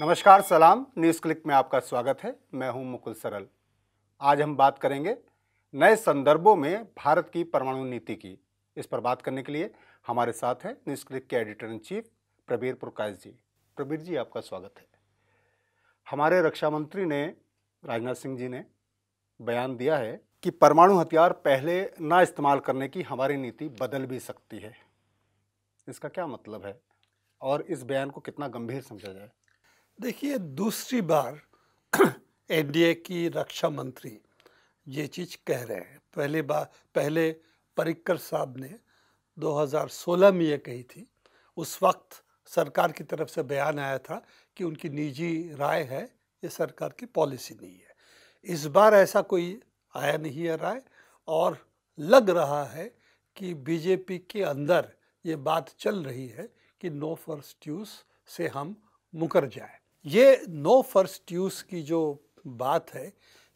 नमस्कार सलाम news click में आपका स्वागत है मैं हूं मुकुल सरल आज हम बात करेंगे नए संदर्भों में भारत की परमाणु नीति की इस पर बात करने के लिए हमारे साथ हैं न्यूज़ क्लिक के editor in chief Prabir Prakash ji Pravir ji आपका स्वागत है हमारे रक्षा मंत्री ने राजनाथ सिंह जी ने बयान दिया है कि परमाणु हथियार पहले ना इस्तेमाल करने की हमारी नीति बदल भी सकती है इसका क्या मतलब है और इस बयान को कितना गंभीर समझा जाए देखिए दूसरी बार एनडीए की रक्षा मंत्री ये चीज़ कह रहे हैं पहले बार पहले परिकर साहब ने 2016 में ये कही थी उस वक्त सरकार की तरफ से बयान आया था कि उनकी निजी राय है ये सरकार की पॉलिसी नहीं है इस बार ऐसा कोई आया नहीं है राय और लग रहा है कि बीजेपी के अंदर ये बात चल रही है कि नो फर्स्ट यूज़ से हम मुकर जाए ये नो फर्स्ट यूज़ की जो बात है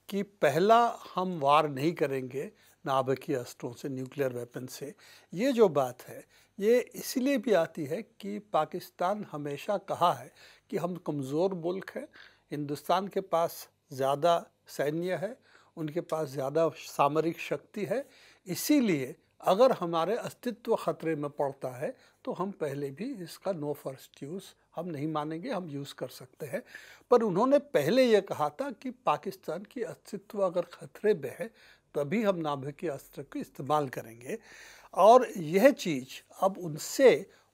कि पहला हम वार नहीं करेंगे नाभिकीय अस्त्रों से न्यूक्लियर वेपन से ये जो बात है ये इसलिए भी आती है कि पाकिस्तान हमेशा कहा है कि हम कमज़ोर मुल्क हैं हिंदुस्तान के पास ज़्यादा सैन्य है उनके पास ज़्यादा सामरिक शक्ति है इसीलिए अगर हमारे अस्तित्व ख़तरे में पड़ता है तो हम पहले भी इसका नो फर्स्ट यूज़ हम नहीं मानेंगे हम यूज़ कर सकते हैं पर उन्होंने पहले यह कहा था कि पाकिस्तान की अस्तित्व अगर खतरे में है तभी हम नाभिकीय अस्त्र को इस्तेमाल करेंगे और यह चीज़ अब उनसे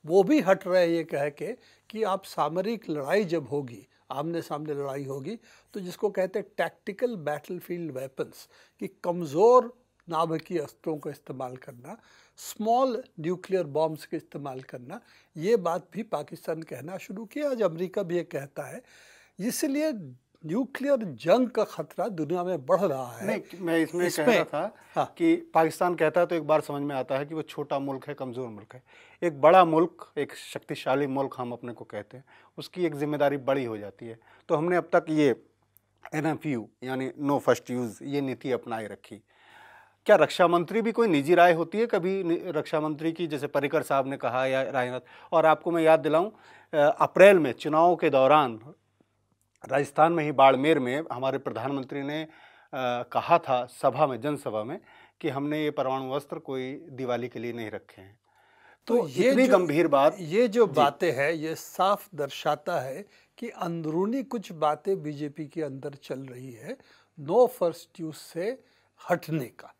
वो भी हट रहे हैं ये कह के कि आप सामरिक लड़ाई जब होगी आमने सामने लड़ाई होगी तो जिसको कहते हैं टैक्टिकल बैटलफील्ड वेपन्स कि कमज़ोर नाभिकीय अस्त्रों का इस्तेमाल करना स्मॉल न्यूक्लियर बॉम्ब्स के इस्तेमाल करना ये बात भी पाकिस्तान कहना शुरू किया आज अमेरिका भी ये कहता है इसलिए न्यूक्लियर जंग का खतरा दुनिया में बढ़ रहा है नहीं मैं इसमें इस कह रहा था हाँ। कि पाकिस्तान कहता है तो एक बार समझ में आता है कि वो छोटा मुल्क है कमज़ोर मुल्क है एक बड़ा मुल्क एक शक्तिशाली मुल्क हम अपने को कहते हैं उसकी एक जिम्मेदारी बड़ी हो जाती है तो हमने अब तक ये एन यानी नो फर्स्ट यूज़ ये नीति अपनाई रखी क्या रक्षा मंत्री भी कोई निजी राय होती है कभी रक्षा मंत्री की जैसे परिकर साहब ने कहा या राजनाथ और आपको मैं याद दिलाऊं अप्रैल में चुनाव के दौरान राजस्थान में ही बाड़मेर में हमारे प्रधानमंत्री ने आ, कहा था सभा में जनसभा में कि हमने ये परमाणु वस्त्र कोई दिवाली के लिए नहीं रखे हैं तो, तो ये इतनी गंभीर बात ये जो बातें हैं ये साफ दर्शाता है कि अंदरूनी कुछ बातें बीजेपी के अंदर चल रही है नो फर्स्ट यूज से हटने का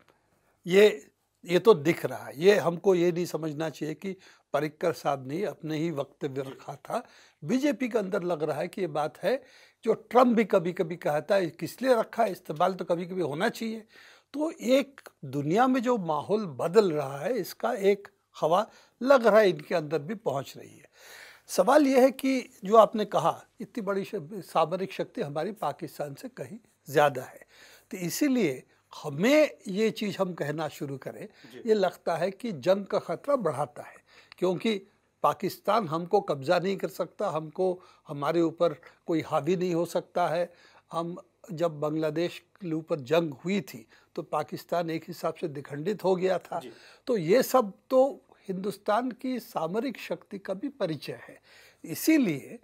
ये ये तो दिख रहा है ये हमको ये नहीं समझना चाहिए कि परिक्कर साहब ने अपने ही वक्त रखा था बीजेपी के अंदर लग रहा है कि ये बात है जो ट्रम्प भी कभी कभी कहता है किस लिए रखा है इस्तेमाल तो कभी कभी होना चाहिए तो एक दुनिया में जो माहौल बदल रहा है इसका एक हवा लग रहा है इनके अंदर भी पहुंच रही है सवाल यह है कि जो आपने कहा इतनी बड़ी सामरिक शक्ति हमारी पाकिस्तान से कहीं ज़्यादा है तो इसीलिए हमें ये चीज़ हम कहना शुरू करें ये लगता है कि जंग का ख़तरा बढ़ाता है क्योंकि पाकिस्तान हमको कब्ज़ा नहीं कर सकता हमको हमारे ऊपर कोई हावी नहीं हो सकता है हम जब बांग्लादेश के ऊपर जंग हुई थी तो पाकिस्तान एक हिसाब से दिखंडित हो गया था तो ये सब तो हिंदुस्तान की सामरिक शक्ति का भी परिचय है इसीलिए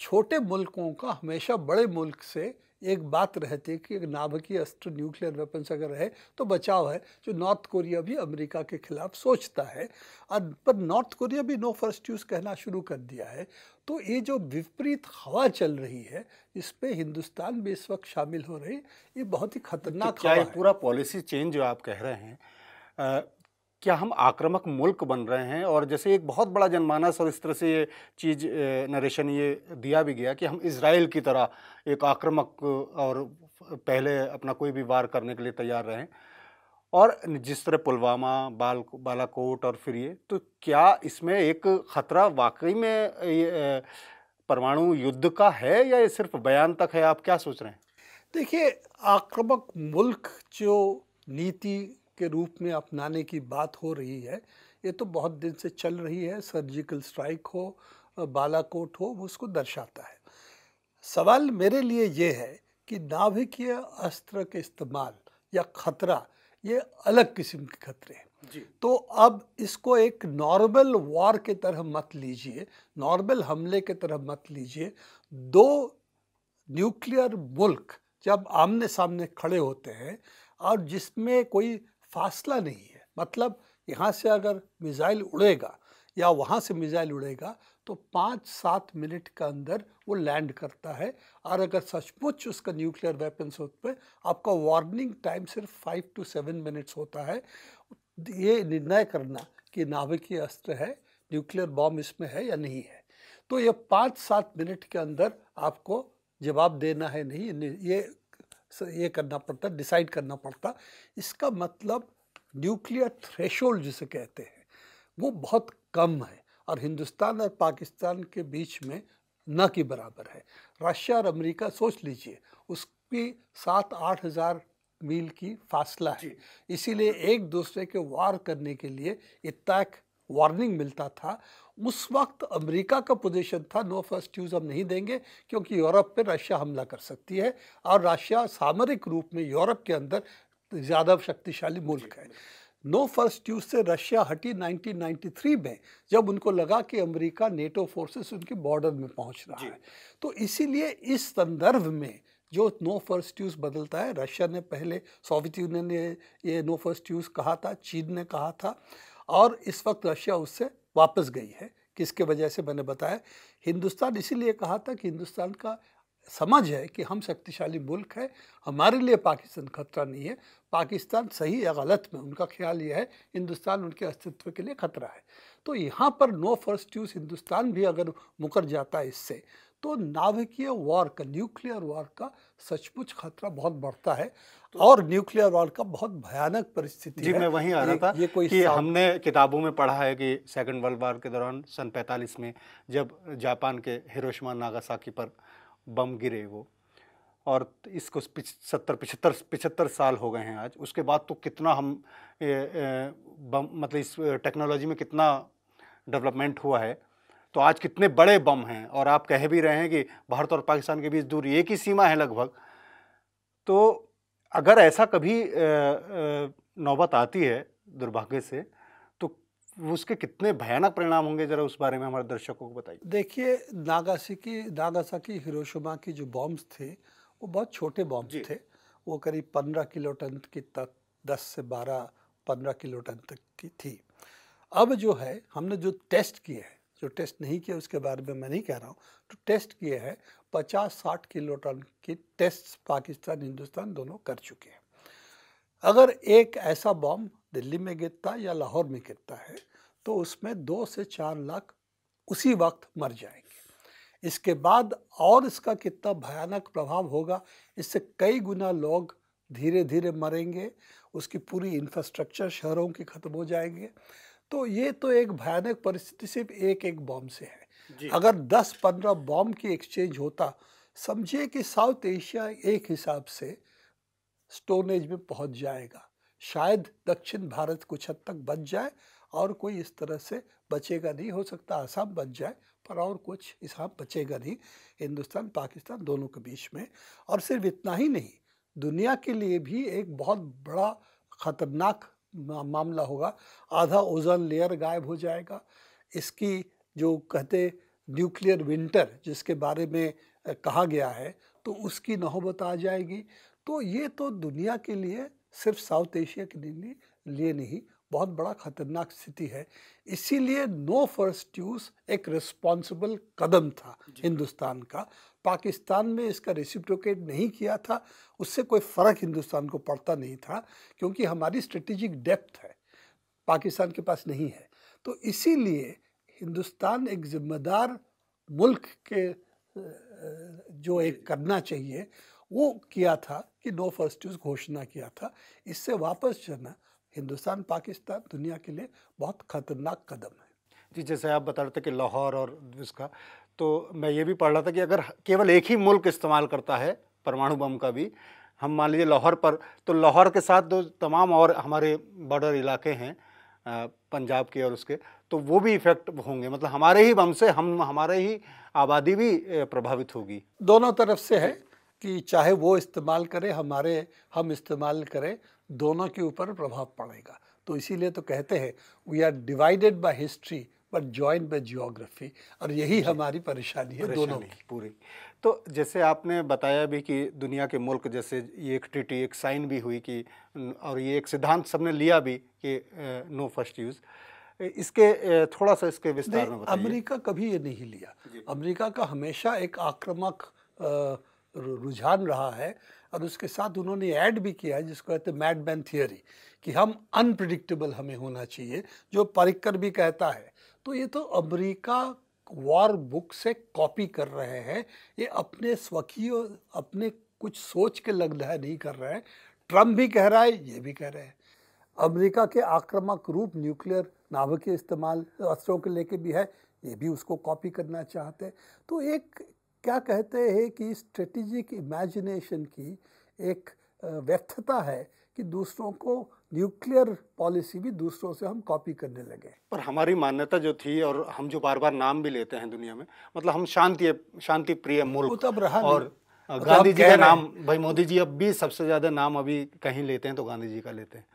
छोटे मुल्कों का हमेशा बड़े मुल्क से एक बात रहती है कि एक नाभिकीय अस्त्र न्यूक्लियर वेपन्स अगर है तो बचाव है जो नॉर्थ कोरिया भी अमेरिका के खिलाफ सोचता है पर नॉर्थ कोरिया भी नो फर्स्ट यूज़ कहना शुरू कर दिया है तो ये जो विपरीत हवा चल रही है इस पर हिंदुस्तान भी इस वक्त शामिल हो रही ये बहुत ही खतरनाक तो हवा पूरा पॉलिसी चेंज जो आप कह रहे हैं क्या हम आक्रामक मुल्क बन रहे हैं और जैसे एक बहुत बड़ा जनमानस और इस तरह से ये चीज़ नरेशन ये दिया भी गया कि हम इसराइल की तरह एक आक्रामक और पहले अपना कोई भी वार करने के लिए तैयार रहें और जिस तरह पुलवामा बाल बालाकोट और फिर ये तो क्या इसमें एक ख़तरा वाकई में परमाणु युद्ध का है या ये सिर्फ बयान तक है आप क्या सोच रहे हैं देखिए आक्रामक मुल्क जो नीति के रूप में अपनाने की बात हो रही है ये तो बहुत दिन से चल रही है सर्जिकल स्ट्राइक हो बालाकोट हो वो उसको दर्शाता है सवाल मेरे लिए ये है कि नाभिकीय अस्त्र के इस्तेमाल या खतरा ये अलग किस्म के खतरे हैं तो अब इसको एक नॉर्मल वॉर के तरह मत लीजिए नॉर्मल हमले के तरह मत लीजिए दो न्यूक्लियर मुल्क जब आमने सामने खड़े होते हैं और जिसमें कोई फासला नहीं है मतलब यहाँ से अगर मिज़ाइल उड़ेगा या वहाँ से मिज़ाइल उड़ेगा तो पाँच सात मिनट के अंदर वो लैंड करता है और अगर सचमुच उसका न्यूक्लियर वेपन्स होते पे आपका वार्निंग टाइम सिर्फ फाइव टू सेवन मिनट्स होता है ये निर्णय करना कि नाभिकीय अस्त्र है न्यूक्लियर बॉम्ब इसमें है या नहीं है तो ये पाँच सात मिनट के अंदर आपको जवाब देना है नहीं ये ये करना पड़ता डिसाइड करना पड़ता इसका मतलब न्यूक्लियर थ्रेशोल्ड जिसे कहते हैं वो बहुत कम है और हिंदुस्तान और पाकिस्तान के बीच में न के बराबर है रशिया और अमेरिका सोच लीजिए उसकी सात आठ हज़ार मील की फासला है इसीलिए एक दूसरे के वार करने के लिए इतैक वार्निंग मिलता था उस वक्त अमेरिका का पोजीशन था नो फर्स्ट यूज़ हम नहीं देंगे क्योंकि यूरोप पर रशिया हमला कर सकती है और रशिया सामरिक रूप में यूरोप के अंदर ज़्यादा शक्तिशाली मुल्क है नो फर्स्ट यूज से रशिया हटी 1993 में जब उनको लगा कि अमेरिका नेटो फोर्सेस उनके बॉर्डर में पहुंच रहा है तो इसीलिए इस संदर्भ में जो नो फर्स्ट यूज़ बदलता है रशिया ने पहले सोवियत यूनियन ने ये नो फर्स्ट यूज़ कहा था चीन ने कहा था और इस वक्त रशिया उससे वापस गई है किसके वजह से मैंने बताया हिंदुस्तान इसीलिए कहा था कि हिंदुस्तान का समझ है कि हम शक्तिशाली मुल्क है हमारे लिए पाकिस्तान खतरा नहीं है पाकिस्तान सही या गलत में उनका ख्याल यह है हिंदुस्तान उनके अस्तित्व के लिए खतरा है तो यहाँ पर नो फर्स्ट यूज़ हिंदुस्तान भी अगर मुकर जाता है इससे तो नाभिकीय वॉर का न्यूक्लियर वॉर का सचमुच खतरा बहुत बढ़ता है तो और न्यूक्लियर वॉर का बहुत भयानक परिस्थिति जी है। मैं वहीं आ रहा था ये कोई कि हमने किताबों में पढ़ा है कि सेकंड वर्ल्ड वॉर के दौरान सन 45 में जब जापान के हिरोशिमा नागासाकी पर बम गिरे वो और इसको सत्तर पिछहत्तर पिछहत्तर साल हो गए हैं आज उसके बाद तो कितना हम ए, ए, बम मतलब इस टेक्नोलॉजी में कितना डेवलपमेंट हुआ है तो आज कितने बड़े बम हैं और आप कह भी रहे हैं कि भारत और पाकिस्तान के बीच दूरी एक ही सीमा है लगभग तो अगर ऐसा कभी नौबत आती है दुर्भाग्य से तो उसके कितने भयानक परिणाम होंगे ज़रा उस बारे में हमारे दर्शकों को बताइए देखिए नागासाकी नागासाकी हिरोशिमा की जो बॉम्ब्स थे वो बहुत छोटे बॉम्ब थे वो करीब पंद्रह किलो टन की तक दस से बारह पंद्रह किलो टन तक की थी अब जो है हमने जो टेस्ट किए हैं जो टेस्ट नहीं किया उसके बारे में मैं नहीं कह रहा हूँ तो टेस्ट किए हैं पचास साठ किलो टन के टेस्ट पाकिस्तान हिंदुस्तान दोनों कर चुके हैं अगर एक ऐसा बॉम्ब दिल्ली में गिरता या लाहौर में गिरता है तो उसमें दो से चार लाख उसी वक्त मर जाएंगे इसके बाद और इसका कितना भयानक प्रभाव होगा इससे कई गुना लोग धीरे धीरे मरेंगे उसकी पूरी इंफ्रास्ट्रक्चर शहरों की ख़त्म हो जाएंगे तो ये तो एक भयानक परिस्थिति सिर्फ एक एक बॉम्ब से है अगर 10-15 बॉम्ब की एक्सचेंज होता समझिए कि साउथ एशिया एक हिसाब से स्टोन एज में पहुंच जाएगा शायद दक्षिण भारत कुछ हद तक बच जाए और कोई इस तरह से बचेगा नहीं हो सकता आसाम बच जाए पर और कुछ हिसाब बचेगा नहीं हिंदुस्तान पाकिस्तान दोनों के बीच में और सिर्फ इतना ही नहीं दुनिया के लिए भी एक बहुत बड़ा ख़तरनाक मामला होगा आधा ओजन लेयर गायब हो जाएगा इसकी जो कहते न्यूक्लियर विंटर जिसके बारे में कहा गया है तो उसकी नौबत आ जाएगी तो ये तो दुनिया के लिए सिर्फ साउथ एशिया के लिए नहीं बहुत बड़ा खतरनाक स्थिति है इसीलिए नो फर्स्ट यूज एक रिस्पॉन्सिबल कदम था हिंदुस्तान का पाकिस्तान में इसका रेसिप्रोकेट नहीं किया था उससे कोई फ़र्क हिंदुस्तान को पड़ता नहीं था क्योंकि हमारी स्ट्रेटेजिक डेप्थ है पाकिस्तान के पास नहीं है तो इसीलिए हिंदुस्तान एक ज़िम्मेदार मुल्क के जो एक करना चाहिए वो किया था कि नो फर्स्ट यूज़ घोषणा किया था इससे वापस जाना हिंदुस्तान पाकिस्तान दुनिया के लिए बहुत खतरनाक कदम है जी जैसे आप बता रहे थे कि लाहौर और उसका तो मैं ये भी पढ़ रहा था कि अगर केवल एक ही मुल्क इस्तेमाल करता है परमाणु बम का भी हम मान लीजिए लाहौर पर तो लाहौर के साथ जो तमाम और हमारे बॉर्डर इलाके हैं पंजाब के और उसके तो वो भी इफ़ेक्ट होंगे मतलब हमारे ही बम से हम हमारे ही आबादी भी प्रभावित होगी दोनों तरफ से है कि चाहे वो इस्तेमाल करें हमारे हम इस्तेमाल करें दोनों के ऊपर प्रभाव पड़ेगा तो इसीलिए तो कहते हैं we are divided by history but join by geography और यही हमारी परेशानी है दोनों की पूरी तो जैसे आपने बताया भी कि दुनिया के मुल्क जैसे ये एक ट्रिटी एक साइन भी हुई कि और ये एक सिद्धांत सबने लिया भी कि नो फर्स्ट यूज़ इसके थोड़ा सा इसके विस्तार में अमेरिका कभी ये नहीं लिया अमेरिका का हमेशा एक आक्रामक रुझान रहा है और उसके साथ उन्होंने ऐड भी किया है जिसको कहते हैं मैडमैन थियोरी कि हम अनप्रडिक्टेबल हमें होना चाहिए जो परिकर भी कहता है तो ये तो अमेरिका वॉर बुक से कॉपी कर रहे हैं ये अपने स्वकीय अपने कुछ सोच के है नहीं कर रहे हैं ट्रम्प भी कह रहा है ये भी कह रहे हैं अमेरिका के आक्रामक रूप न्यूक्लियर नाभिकीय इस्तेमाल अस्त्रों के लेके भी है ये भी उसको कॉपी करना चाहते हैं तो एक क्या कहते हैं कि स्ट्रेटेजिक इमेजिनेशन की एक व्यर्थता है कि दूसरों को न्यूक्लियर पॉलिसी भी दूसरों से हम कॉपी करने लगे पर हमारी मान्यता जो थी और हम जो बार बार नाम भी लेते हैं दुनिया में मतलब हम शांति शांति प्रिय मुल्क तब तो रहा और तो गांधी जी का नाम भाई मोदी जी अब भी सबसे ज़्यादा नाम अभी कहीं लेते हैं तो गांधी जी का लेते हैं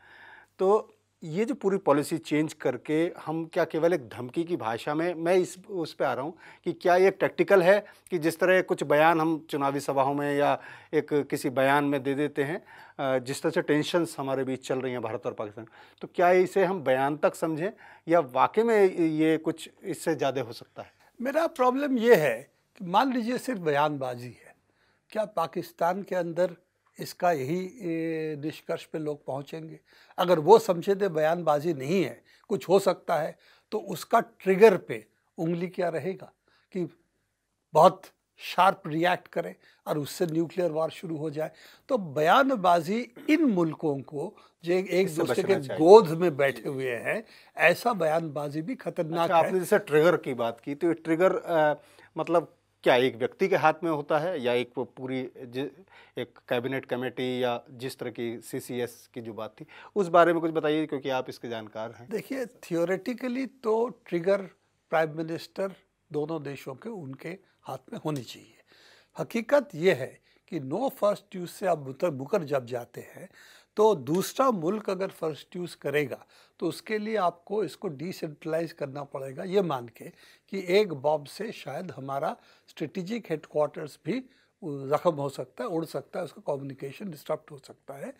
तो ये जो पूरी पॉलिसी चेंज करके हम क्या केवल एक धमकी की भाषा में मैं इस उस पर आ रहा हूँ कि क्या ये टैक्टिकल है कि जिस तरह कुछ बयान हम चुनावी सभाओं में या एक किसी बयान में दे देते हैं जिस तरह से टेंशन्स हमारे बीच चल रही हैं भारत और पाकिस्तान तो क्या इसे हम बयान तक समझें या वाकई में ये कुछ इससे ज़्यादा हो सकता है मेरा प्रॉब्लम ये है कि मान लीजिए सिर्फ बयानबाजी है क्या पाकिस्तान के अंदर इसका यही निष्कर्ष पे लोग पहुंचेंगे अगर वो समझे थे बयानबाजी नहीं है कुछ हो सकता है तो उसका ट्रिगर पे उंगली क्या रहेगा कि बहुत शार्प रिएक्ट करें और उससे न्यूक्लियर वार शुरू हो जाए तो बयानबाजी इन मुल्कों को जो एक दूसरे के गोद में बैठे हुए हैं ऐसा बयानबाजी भी खतरनाक अच्छा, है आपने जैसे ट्रिगर की बात की तो ये ट्रिगर आ, मतलब क्या एक व्यक्ति के हाथ में होता है या एक वो पूरी एक कैबिनेट कमेटी या जिस तरह की सीसीएस की जो बात थी उस बारे में कुछ बताइए क्योंकि आप इसके जानकार हैं देखिए थियोरेटिकली तो ट्रिगर प्राइम मिनिस्टर दोनों देशों के उनके हाथ में होनी चाहिए हकीकत यह है कि नो फर्स्ट यूज से आप मुकर मुकर जब जाते हैं तो दूसरा मुल्क अगर फर्स्ट यूज़ करेगा तो उसके लिए आपको इसको डिसेंट्रलाइज करना पड़ेगा ये मान के कि एक बॉम्ब से शायद हमारा स्ट्रेटिजिक हेडकोार्टर्स भी जख्म हो सकता है उड़ सकता है उसका कम्युनिकेशन डिस्टर्ब हो सकता है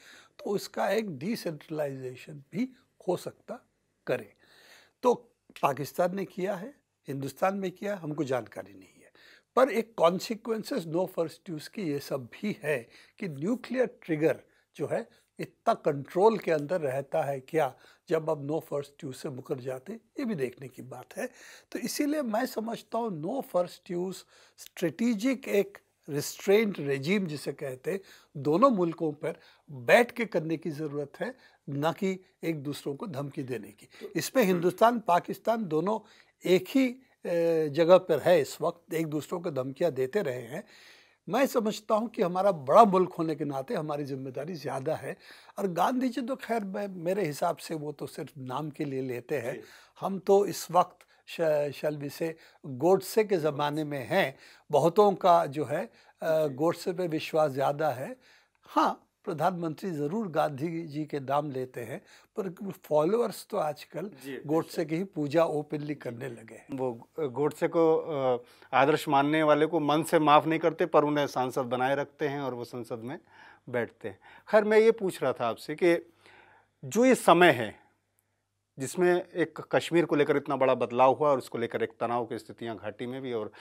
तो उसका एक डिसेंट्रलाइजेशन भी हो सकता करें तो पाकिस्तान ने किया है हिंदुस्तान में किया हमको जानकारी नहीं है पर एक कॉन्सिक्वेंसेस नो फर्स्ट यूज़ की ये सब भी है कि न्यूक्लियर ट्रिगर जो है इतना कंट्रोल के अंदर रहता है क्या जब अब नो फर्स्ट ट्यूज से मुकर जाते ये भी देखने की बात है तो इसीलिए मैं समझता हूँ नो फर्स्ट ट्यूज स्ट्रेटिजिक एक रिस्ट्रेंट रेजीम जिसे कहते दोनों मुल्कों पर बैठ के करने की ज़रूरत है न कि एक दूसरों को धमकी देने की इसमें हिंदुस्तान पाकिस्तान दोनों एक ही जगह पर है इस वक्त एक दूसरों को धमकियाँ देते रहे हैं मैं समझता हूँ कि हमारा बड़ा मुल्क होने के नाते हमारी जिम्मेदारी ज़्यादा है और गांधी जी तो खैर मेरे हिसाब से वो तो सिर्फ नाम के लिए लेते हैं हम तो इस वक्त शलबी से गोडसे के ज़माने में हैं बहुतों का जो है गोडसे पे विश्वास ज़्यादा है हाँ प्रधानमंत्री जरूर गांधी जी के नाम लेते हैं पर फॉलोअर्स तो आजकल गोडसे की ही पूजा ओपनली करने लगे हैं वो गोडसे को आदर्श मानने वाले को मन से माफ़ नहीं करते पर उन्हें सांसद बनाए रखते हैं और वो संसद में बैठते हैं खैर मैं ये पूछ रहा था आपसे कि जो ये समय है जिसमें एक कश्मीर को लेकर इतना बड़ा बदलाव हुआ और उसको लेकर एक तनाव की स्थितियाँ घाटी में भी और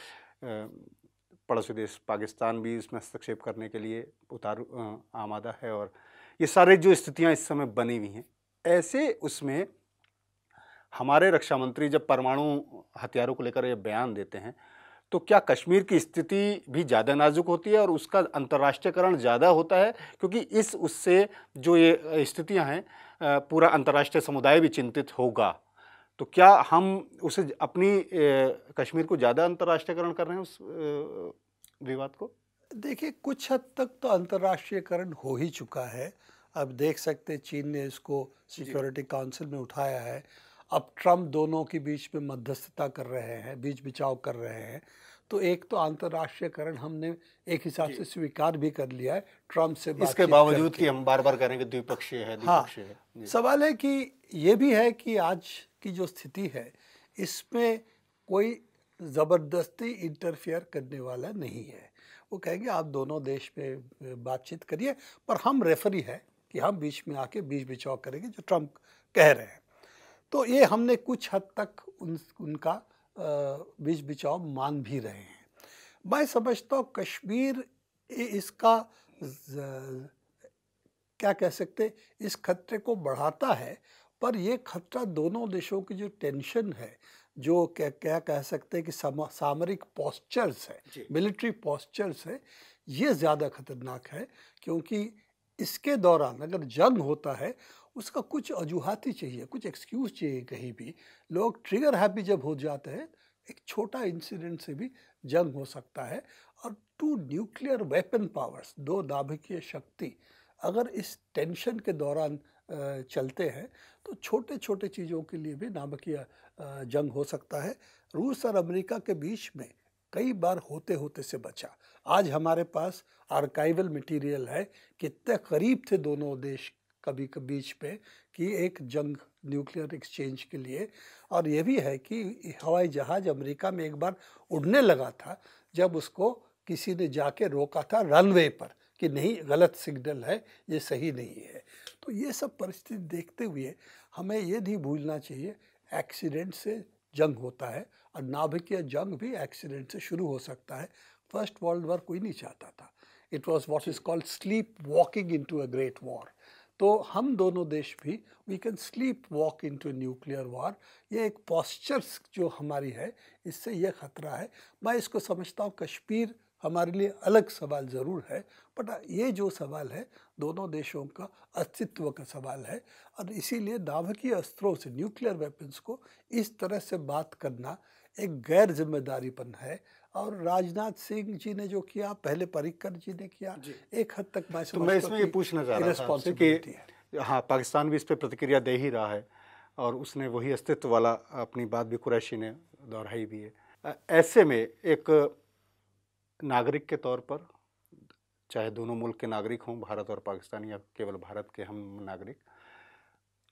पड़ोसी देश पाकिस्तान भी इसमें हस्तक्षेप करने के लिए उतारू आमादा है और ये सारे जो स्थितियाँ इस समय बनी हुई हैं ऐसे उसमें हमारे रक्षा मंत्री जब परमाणु हथियारों को लेकर ये बयान देते हैं तो क्या कश्मीर की स्थिति भी ज़्यादा नाजुक होती है और उसका अंतर्राष्ट्रीयकरण ज़्यादा होता है क्योंकि इस उससे जो ये स्थितियाँ हैं पूरा अंतर्राष्ट्रीय समुदाय भी चिंतित होगा तो क्या हम उसे अपनी कश्मीर को ज़्यादा अंतर्राष्ट्रीयकरण कर रहे हैं उस विवाद को देखिए कुछ हद तक तो अंतर्राष्ट्रीयकरण हो ही चुका है अब देख सकते चीन ने इसको सिक्योरिटी काउंसिल में उठाया है अब ट्रम्प दोनों के बीच में मध्यस्थता कर रहे हैं बीच बिचाव कर रहे हैं तो एक तो अंतर्राष्ट्रीयकरण हमने एक हिसाब से स्वीकार भी कर लिया है ट्रम्प से इसके बावजूद कि हम बार बार कह रहे हैं कि द्विपक्षीय है हाँ। द्विपक्षीय हाँ, है सवाल है कि ये भी है कि आज की जो स्थिति है इसमें कोई ज़बरदस्ती इंटरफेयर करने वाला नहीं है वो कहेंगे आप दोनों देश में बातचीत करिए पर हम रेफरी है कि हम बीच में आके बीच बिचाव करेंगे जो ट्रम्प कह रहे हैं तो ये हमने कुछ हद तक उन उनका बीच बिचाव मान भी रहे हैं मैं समझता हूँ कश्मीर इसका क्या कह सकते इस खतरे को बढ़ाता है पर ये खतरा दोनों देशों की जो टेंशन है जो क्या क्या कह सकते हैं कि सामरिक पॉस्चर्स है मिलिट्री पॉस्चर्स है ये ज़्यादा खतरनाक है क्योंकि इसके दौरान अगर जंग होता है उसका कुछ वजूहत ही चाहिए कुछ एक्सक्यूज़ चाहिए कहीं भी लोग ट्रिगर हैप्पी जब हो जाते हैं एक छोटा इंसिडेंट से भी जंग हो सकता है और टू न्यूक्लियर वेपन पावर्स दो नाभिकीय शक्ति अगर इस टेंशन के दौरान चलते हैं तो छोटे छोटे चीज़ों के लिए भी नामकीय जंग हो सकता है रूस और अमेरिका के बीच में कई बार होते होते से बचा आज हमारे पास आर्काइवल मटेरियल है कितने करीब थे दोनों देश कभी के बीच पे कि एक जंग न्यूक्लियर एक्सचेंज के लिए और यह भी है कि हवाई जहाज़ अमेरिका में एक बार उड़ने लगा था जब उसको किसी ने जाके रोका था रनवे पर कि नहीं गलत सिग्नल है ये सही नहीं है तो ये सब परिस्थिति देखते हुए हमें ये नहीं भूलना चाहिए एक्सीडेंट से जंग होता है और नाभिकीय जंग भी एक्सीडेंट से शुरू हो सकता है फर्स्ट वर्ल्ड वॉर कोई नहीं चाहता था it was what is called sleep walking into a great war तो हम दोनों देश भी we can sleep walk into nuclear war ये एक पॉस्चर्स जो हमारी है इससे यह खतरा है मैं इसको समझता हूँ कश्मीर हमारे लिए अलग सवाल ज़रूर है बट ये जो सवाल है दोनों देशों का अस्तित्व का सवाल है और इसीलिए दावकीय अस्त्रों से न्यूक्लियर वेपन्स को इस तरह से बात करना एक गैर जिम्मेदारीपन है और राजनाथ सिंह जी ने जो किया पहले परिकर जी ने किया जी। एक हद तक मैं तो मैं इसमें ये पूछना चाह रहा था कि हाँ पाकिस्तान भी इस पर प्रतिक्रिया दे ही रहा है और उसने वही अस्तित्व वाला अपनी बात भी कुरैशी ने दोहराई भी है ऐसे में एक नागरिक के तौर पर चाहे दोनों मुल्क के नागरिक हों भारत और पाकिस्तान या केवल भारत के हम नागरिक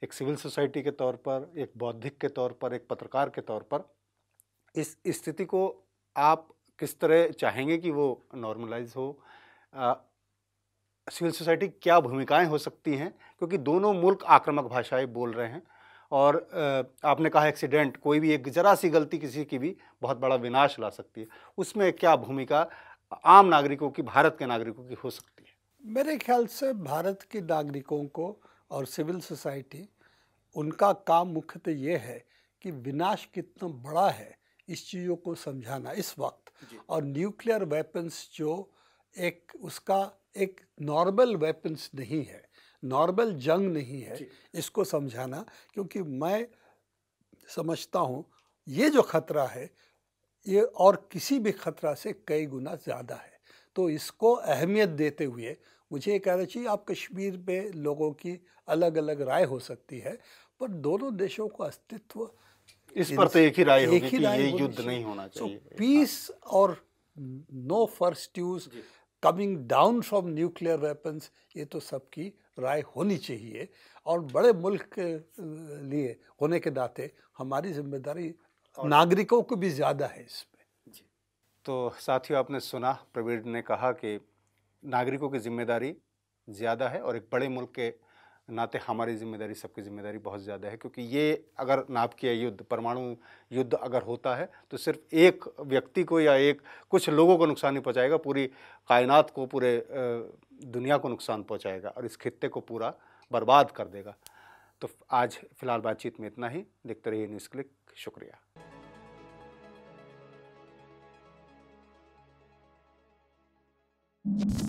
एक सिविल सोसाइटी के तौर पर एक बौद्धिक के तौर पर एक पत्रकार के तौर पर इस स्थिति को आप किस तरह चाहेंगे कि वो नॉर्मलाइज हो सिविल सोसाइटी क्या भूमिकाएं हो सकती हैं क्योंकि दोनों मुल्क आक्रामक भाषाएं बोल रहे हैं और आपने कहा एक्सीडेंट कोई भी एक ज़रा सी गलती किसी की भी बहुत बड़ा विनाश ला सकती है उसमें क्या भूमिका आम नागरिकों की भारत के नागरिकों की हो सकती है मेरे ख्याल से भारत के नागरिकों को और सिविल सोसाइटी उनका काम मुख्यतः ये है कि विनाश कितना बड़ा है इस चीज़ों को समझाना इस वक्त और न्यूक्लियर वेपन्स जो एक उसका एक नॉर्मल वेपन्स नहीं है नॉर्मल जंग नहीं है इसको समझाना क्योंकि मैं समझता हूँ ये जो ख़तरा है ये और किसी भी ख़तरा से कई गुना ज़्यादा है तो इसको अहमियत देते हुए मुझे ये कहना चाहिए आप कश्मीर पे लोगों की अलग अलग राय हो सकती है पर दोनों देशों का अस्तित्व इस पर तो एक ही राय एक ही राय युद्ध नहीं होना चाहिए पीस हाँ। और no first use coming down from nuclear weapons ये तो सबकी राय होनी चाहिए और बड़े मुल्क के लिए होने के नाते हमारी जिम्मेदारी नागरिकों को भी ज़्यादा है इसमें जी तो साथियों आपने सुना प्रवीण ने कहा कि नागरिकों की जिम्मेदारी ज़्यादा है और एक बड़े मुल्क के नाते हमारी जिम्मेदारी सबकी जिम्मेदारी बहुत ज़्यादा है क्योंकि ये अगर नाभिकीय युद्ध परमाणु युद्ध अगर होता है तो सिर्फ एक व्यक्ति को या एक कुछ लोगों को नुकसान नहीं पहुँचाएगा पूरी कायनात को पूरे दुनिया को नुकसान पहुंचाएगा और इस खत्ते को पूरा बर्बाद कर देगा तो आज फिलहाल बातचीत में इतना ही देखते रहिए न्यूज़ क्लिक शुक्रिया you.